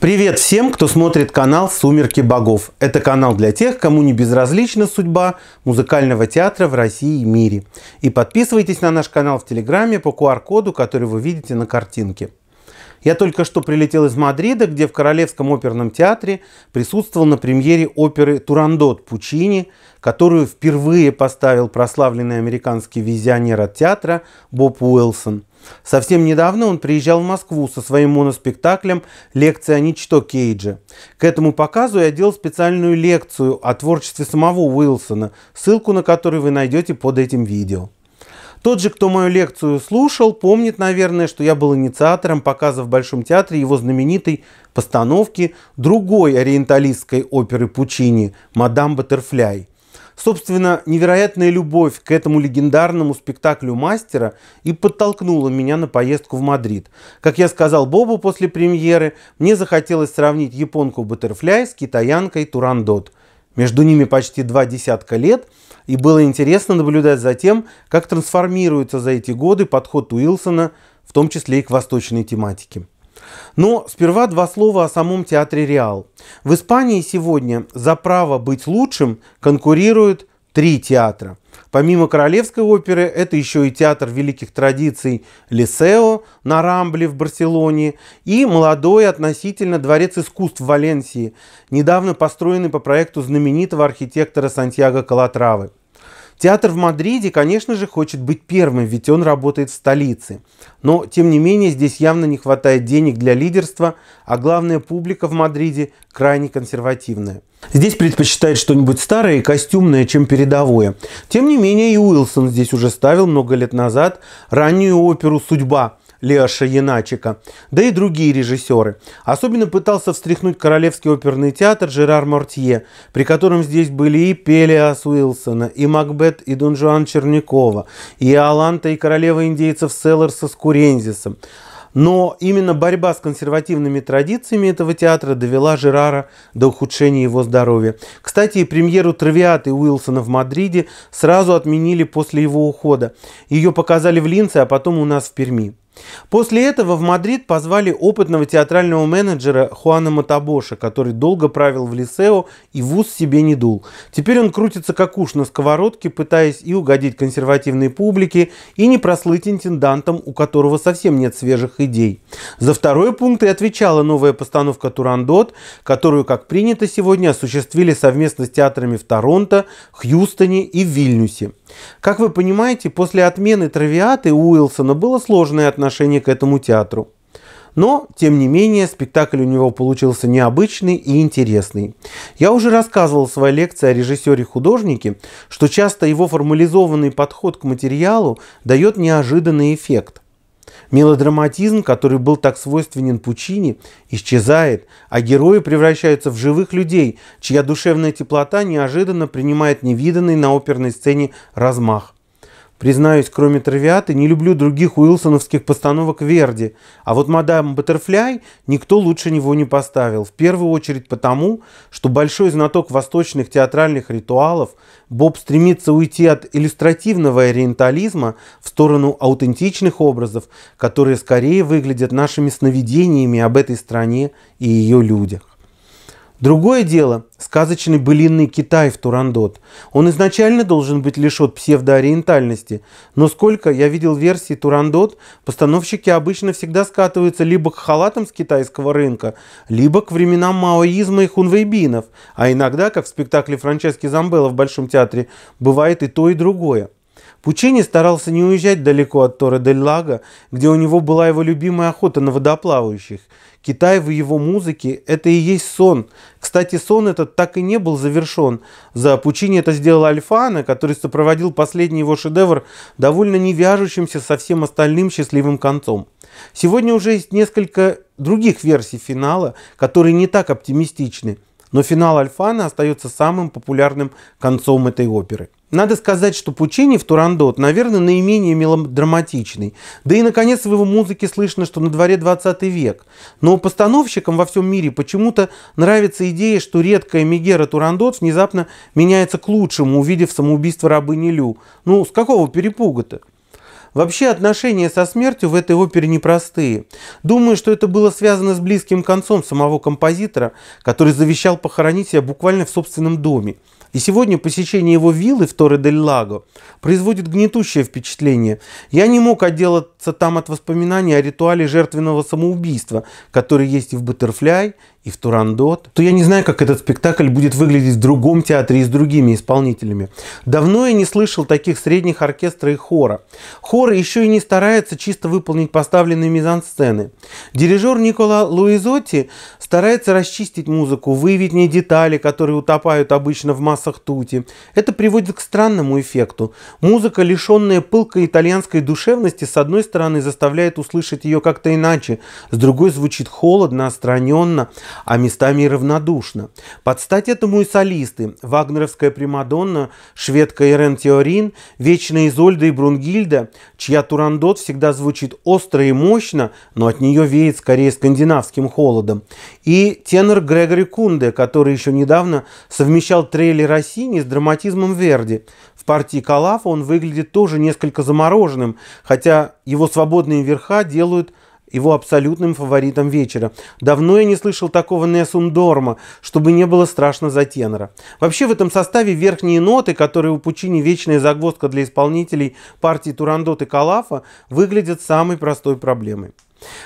Привет всем, кто смотрит канал «Сумерки богов». Это канал для тех, кому не безразлична судьба музыкального театра в России и мире. И подписывайтесь на наш канал в Телеграме по QR-коду, который вы видите на картинке. Я только что прилетел из Мадрида, где в Королевском оперном театре присутствовал на премьере оперы «Турандот» Пучини, которую впервые поставил прославленный американский визионер от театра Боб Уилсон – Совсем недавно он приезжал в Москву со своим моноспектаклем «Лекция о ничто Кейджа». К этому показу я делал специальную лекцию о творчестве самого Уилсона, ссылку на которую вы найдете под этим видео. Тот же, кто мою лекцию слушал, помнит, наверное, что я был инициатором показа в Большом театре его знаменитой постановки другой ориенталистской оперы Пучини «Мадам Баттерфляй». Собственно, невероятная любовь к этому легендарному спектаклю мастера и подтолкнула меня на поездку в Мадрид. Как я сказал Бобу после премьеры, мне захотелось сравнить японку Баттерфляй с китаянкой Турандот. Между ними почти два десятка лет, и было интересно наблюдать за тем, как трансформируется за эти годы подход Уилсона, в том числе и к восточной тематике. Но сперва два слова о самом театре «Реал». В Испании сегодня за право быть лучшим конкурируют три театра. Помимо Королевской оперы, это еще и театр великих традиций Лисео на Рамбле в Барселоне и молодой относительно Дворец искусств в Валенсии, недавно построенный по проекту знаменитого архитектора Сантьяго Калатравы. Театр в Мадриде, конечно же, хочет быть первым, ведь он работает в столице. Но, тем не менее, здесь явно не хватает денег для лидерства, а главная публика в Мадриде крайне консервативная. Здесь предпочитает что-нибудь старое и костюмное, чем передовое. Тем не менее, и Уилсон здесь уже ставил много лет назад раннюю оперу «Судьба», Леоша Яначика, да и другие режиссеры. Особенно пытался встряхнуть Королевский оперный театр Жерар Мортье, при котором здесь были и Пелиас Уилсона, и Макбет, и Дон Жуан Чернякова, и Аланта, и королева индейцев Селларса с Курензисом. Но именно борьба с консервативными традициями этого театра довела Жерара до ухудшения его здоровья. Кстати, и премьеру «Травиаты» Уилсона в Мадриде сразу отменили после его ухода. Ее показали в Линце, а потом у нас в Перми. После этого в Мадрид позвали опытного театрального менеджера Хуана Матабоша, который долго правил в Лисео и вуз себе не дул. Теперь он крутится как уж на сковородке, пытаясь и угодить консервативной публике, и не прослыть интендантом, у которого совсем нет свежих идей. За второй пункт и отвечала новая постановка «Турандот», которую, как принято сегодня, осуществили совместно с театрами в Торонто, Хьюстоне и Вильнюсе. Как вы понимаете, после отмены травиаты у Уилсона было сложное отношение к этому театру. Но, тем не менее, спектакль у него получился необычный и интересный. Я уже рассказывал в своей лекции о режиссере-художнике, что часто его формализованный подход к материалу дает неожиданный эффект. Мелодраматизм, который был так свойственен Пучини, исчезает, а герои превращаются в живых людей, чья душевная теплота неожиданно принимает невиданный на оперной сцене размах. Признаюсь, кроме травиаты, не люблю других уилсоновских постановок Верди, а вот «Мадам Баттерфляй» никто лучше него не поставил, в первую очередь потому, что большой знаток восточных театральных ритуалов Боб стремится уйти от иллюстративного ориентализма в сторону аутентичных образов, которые скорее выглядят нашими сновидениями об этой стране и ее людях. Другое дело – сказочный былинный Китай в Турандот. Он изначально должен быть лишен псевдоориентальности, но сколько я видел версий Турандот, постановщики обычно всегда скатываются либо к халатам с китайского рынка, либо к временам маоизма и хунвейбинов, а иногда, как в спектакле Франчески Замбелла в Большом театре, бывает и то, и другое. Пучини старался не уезжать далеко от Торы дель лага где у него была его любимая охота на водоплавающих – Китай в его музыке – это и есть сон. Кстати, сон этот так и не был завершен. За Пучини это сделал Альфана, который сопроводил последний его шедевр довольно не вяжущимся со всем остальным счастливым концом. Сегодня уже есть несколько других версий финала, которые не так оптимистичны. Но финал Альфана остается самым популярным концом этой оперы. Надо сказать, что Пучини в Турандот, наверное, наименее мелодраматичный. Да и, наконец, в его музыке слышно, что на дворе 20 век. Но постановщикам во всем мире почему-то нравится идея, что редкая Мегера Турандот внезапно меняется к лучшему, увидев самоубийство рабыни Лю. Ну, с какого перепуга-то? Вообще отношения со смертью в этой опере непростые. Думаю, что это было связано с близким концом самого композитора, который завещал похоронить себя буквально в собственном доме. И сегодня посещение его виллы в Торре-дель-Лаго производит гнетущее впечатление. Я не мог отделаться там от воспоминаний о ритуале жертвенного самоубийства, который есть и в «Баттерфляй», и в «Турандот», то я не знаю, как этот спектакль будет выглядеть в другом театре и с другими исполнителями. Давно я не слышал таких средних оркестра и хора. Хоры еще и не стараются чисто выполнить поставленные мизансцены. Дирижер Никола Луизотти старается расчистить музыку, выявить не детали, которые утопают обычно в массе запасах ртути. Это приводит к странному эффекту. Музыка, лишенная пылкой итальянской душевности, с одной стороны заставляет услышать ее как-то иначе, с другой звучит холодно, остраненно, а местами и равнодушно. Под стать этому и солисты. Вагнеровская Примадонна, шведка Ирен Теорин, вечная Изольда и Брунгильда, чья турандот всегда звучит остро и мощно, но от нее веет скорее скандинавским холодом. И тенор Грегори Кунде, который еще недавно совмещал трейлер Россини с драматизмом Верди. В партии Калафа он выглядит тоже несколько замороженным, хотя его свободные верха делают его абсолютным фаворитом вечера. Давно я не слышал такого Нессум чтобы не было страшно за тенора. Вообще в этом составе верхние ноты, которые у Пучини вечная загвоздка для исполнителей партии Турандот и Калафа, выглядят самой простой проблемой.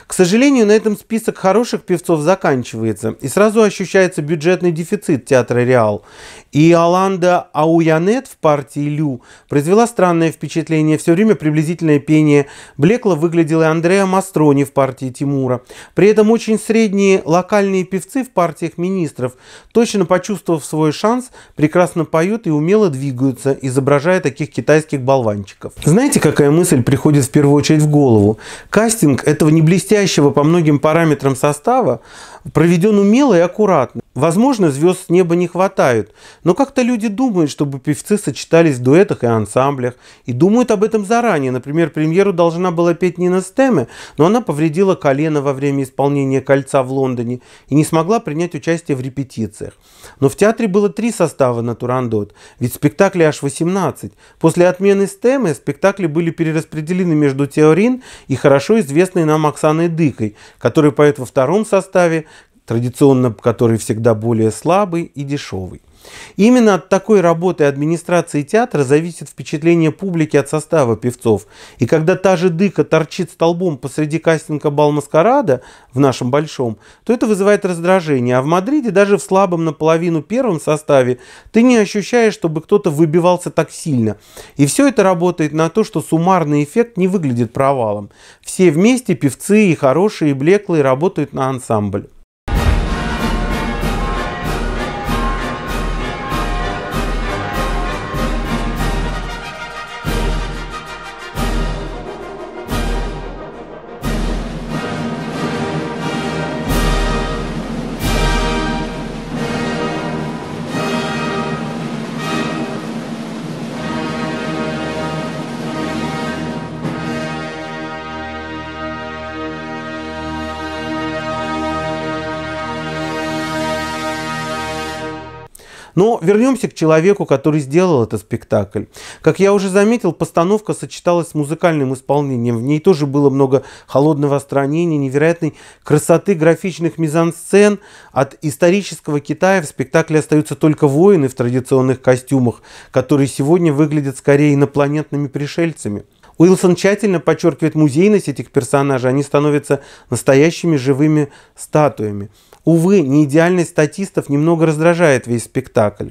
К сожалению, на этом список хороших певцов заканчивается, и сразу ощущается бюджетный дефицит театра «Реал». И Аланда Ауянет в партии «Лю» произвела странное впечатление, все время приблизительное пение. Блекло выглядело. и Андреа Мастрони в партии Тимура. При этом очень средние локальные певцы в партиях министров, точно почувствовав свой шанс, прекрасно поют и умело двигаются, изображая таких китайских болванчиков. Знаете, какая мысль приходит в первую очередь в голову? Кастинг этого не блестящего по многим параметрам состава проведен умело и аккуратно. Возможно, звезд с неба не хватает, но как-то люди думают, чтобы певцы сочетались в дуэтах и ансамблях, и думают об этом заранее. Например, премьеру должна была петь Нина Стеме, но она повредила колено во время исполнения «Кольца» в Лондоне и не смогла принять участие в репетициях. Но в театре было три состава на Турандот, ведь спектаклей аж 18. После отмены Стемы спектакли были перераспределены между Теорин и хорошо известной нам Оксаной Дыкой, которая поет во втором составе, традиционно который всегда более слабый и дешевый. Именно от такой работы администрации театра зависит впечатление публики от состава певцов. И когда та же дыка торчит столбом посреди кастинга бал маскарада в нашем большом, то это вызывает раздражение. А в Мадриде даже в слабом наполовину первом составе ты не ощущаешь, чтобы кто-то выбивался так сильно. И все это работает на то, что суммарный эффект не выглядит провалом. Все вместе певцы и хорошие, и блеклые работают на ансамбль. Но вернемся к человеку, который сделал этот спектакль. Как я уже заметил, постановка сочеталась с музыкальным исполнением. В ней тоже было много холодного отстранения, невероятной красоты графичных мизансцен. От исторического Китая в спектакле остаются только воины в традиционных костюмах, которые сегодня выглядят скорее инопланетными пришельцами. Уилсон тщательно подчеркивает музейность этих персонажей, они становятся настоящими живыми статуями. Увы, неидеальность статистов немного раздражает весь спектакль.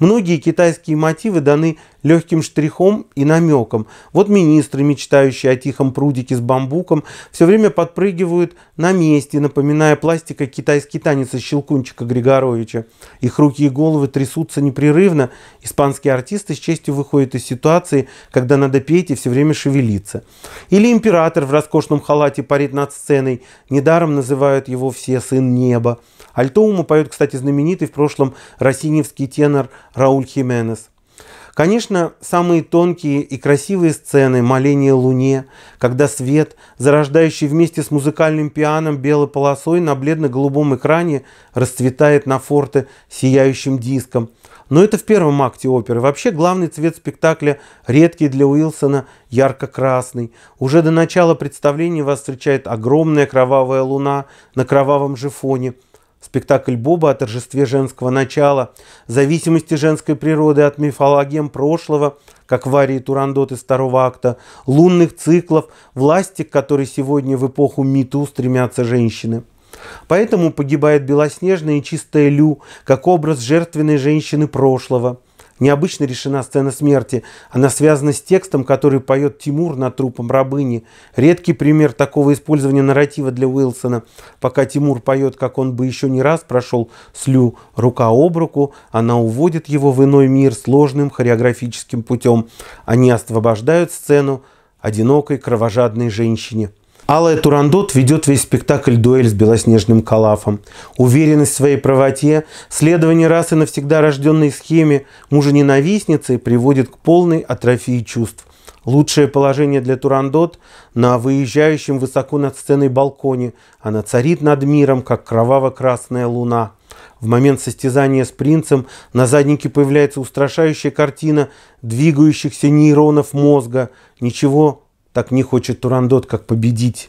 Многие китайские мотивы даны легким штрихом и намеком. Вот министры, мечтающие о тихом прудике с бамбуком, все время подпрыгивают на месте, напоминая пластика китайский танец из Щелкунчика Григоровича. Их руки и головы трясутся непрерывно. Испанские артисты с честью выходят из ситуации, когда надо петь и все время шевелиться. Или император в роскошном халате парит над сценой. Недаром называют его все «сын неба». Альтоума поет, кстати, знаменитый в прошлом росиневский тенор Рауль Хименес. Конечно, самые тонкие и красивые сцены «Моление луне», когда свет, зарождающий вместе с музыкальным пианом белой полосой на бледно-голубом экране, расцветает на форте сияющим диском. Но это в первом акте оперы. Вообще главный цвет спектакля редкий для Уилсона ярко-красный. Уже до начала представления вас встречает огромная кровавая луна на кровавом же фоне – Спектакль Боба о торжестве женского начала, зависимости женской природы от мифологем прошлого, как в арии Турандот из второго акта, лунных циклов, власти, к которой сегодня в эпоху Миту стремятся женщины. Поэтому погибает белоснежная и чистая Лю, как образ жертвенной женщины прошлого – Необычно решена сцена смерти. Она связана с текстом, который поет Тимур над трупом рабыни. Редкий пример такого использования нарратива для Уилсона. Пока Тимур поет, как он бы еще не раз прошел слю Лю рука об руку, она уводит его в иной мир сложным хореографическим путем. Они освобождают сцену одинокой кровожадной женщине. Алая Турандот ведет весь спектакль «Дуэль с белоснежным калафом». Уверенность в своей правоте, следование раз и навсегда рожденной схеме мужа-ненавистницы приводит к полной атрофии чувств. Лучшее положение для Турандот на выезжающем высоко над сценой балконе. Она царит над миром, как кроваво-красная луна. В момент состязания с принцем на заднике появляется устрашающая картина двигающихся нейронов мозга. Ничего так не хочет Турандот, как победить.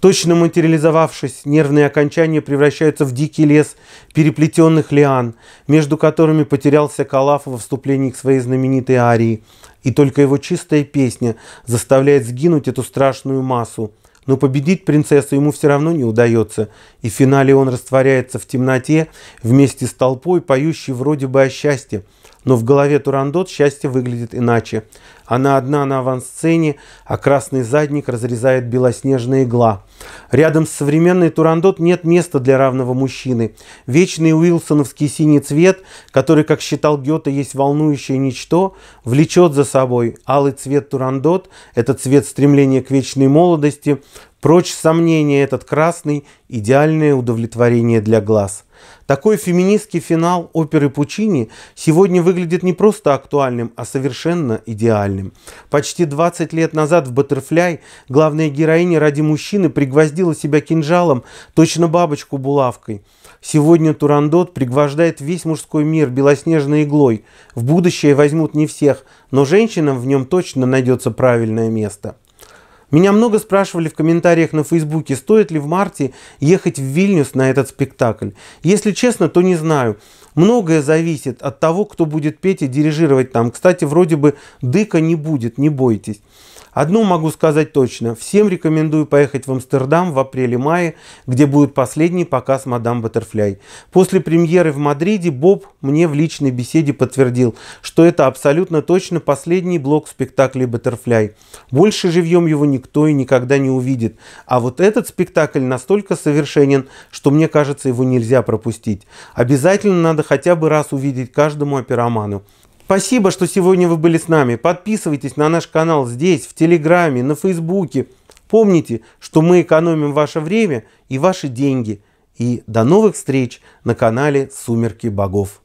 Точно материализовавшись, нервные окончания превращаются в дикий лес переплетенных лиан, между которыми потерялся Калаф во вступлении к своей знаменитой арии. И только его чистая песня заставляет сгинуть эту страшную массу. Но победить принцессу ему все равно не удается, и в финале он растворяется в темноте вместе с толпой, поющей вроде бы о счастье – но в голове Турандот счастье выглядит иначе. Она одна на авансцене, а красный задник разрезает белоснежная игла. Рядом с современной Турандот нет места для равного мужчины. Вечный уилсоновский синий цвет, который, как считал Гёте, есть волнующее ничто, влечет за собой алый цвет Турандот, это цвет стремления к вечной молодости, прочь сомнения этот красный, идеальное удовлетворение для глаз. Такой феминистский финал оперы Пучини сегодня выглядит не просто актуальным, а совершенно идеальным. Почти 20 лет назад в «Баттерфляй» главная героиня ради мужчины пригвоздила себя кинжалом, точно бабочку булавкой. Сегодня Турандот пригвождает весь мужской мир белоснежной иглой. В будущее возьмут не всех, но женщинам в нем точно найдется правильное место. Меня много спрашивали в комментариях на Фейсбуке, стоит ли в марте ехать в Вильнюс на этот спектакль. Если честно, то не знаю. Многое зависит от того, кто будет петь и дирижировать там. Кстати, вроде бы дыка не будет, не бойтесь. Одно могу сказать точно. Всем рекомендую поехать в Амстердам в апреле-мае, где будет последний показ «Мадам Баттерфляй». После премьеры в Мадриде Боб мне в личной беседе подтвердил, что это абсолютно точно последний блок спектакля «Баттерфляй». Больше живьем его никто и никогда не увидит. А вот этот спектакль настолько совершенен, что мне кажется, его нельзя пропустить. Обязательно надо хотя бы раз увидеть каждому опероману. Спасибо, что сегодня вы были с нами. Подписывайтесь на наш канал здесь, в Телеграме, на Фейсбуке. Помните, что мы экономим ваше время и ваши деньги. И до новых встреч на канале «Сумерки богов».